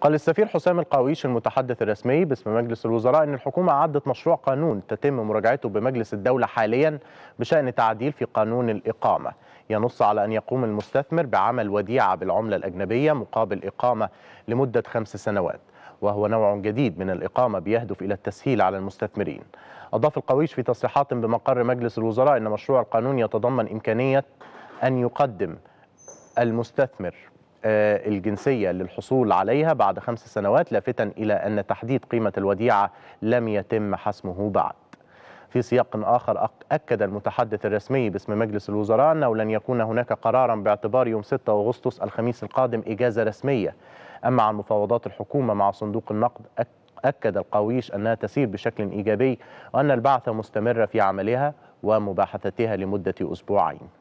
قال السفير حسام القاويش المتحدث الرسمي باسم مجلس الوزراء أن الحكومة عدت مشروع قانون تتم مراجعته بمجلس الدولة حاليا بشأن تعديل في قانون الإقامة ينص على أن يقوم المستثمر بعمل وديعة بالعملة الأجنبية مقابل إقامة لمدة خمس سنوات وهو نوع جديد من الإقامة بيهدف إلى التسهيل على المستثمرين أضاف القويش في تصريحات بمقر مجلس الوزراء أن مشروع القانون يتضمن إمكانية أن يقدم المستثمر آه، الجنسية للحصول عليها بعد خمس سنوات لافتا إلى أن تحديد قيمة الوديعة لم يتم حسمه بعد في سياق آخر أكد المتحدث الرسمي باسم مجلس الوزراء أنه لن يكون هناك قرارا باعتبار يوم 6 أغسطس الخميس القادم إجازة رسمية أما عن مفاوضات الحكومة مع صندوق النقد أكد القويش أنها تسير بشكل إيجابي وأن البعثة مستمرة في عملها ومباحثتها لمدة أسبوعين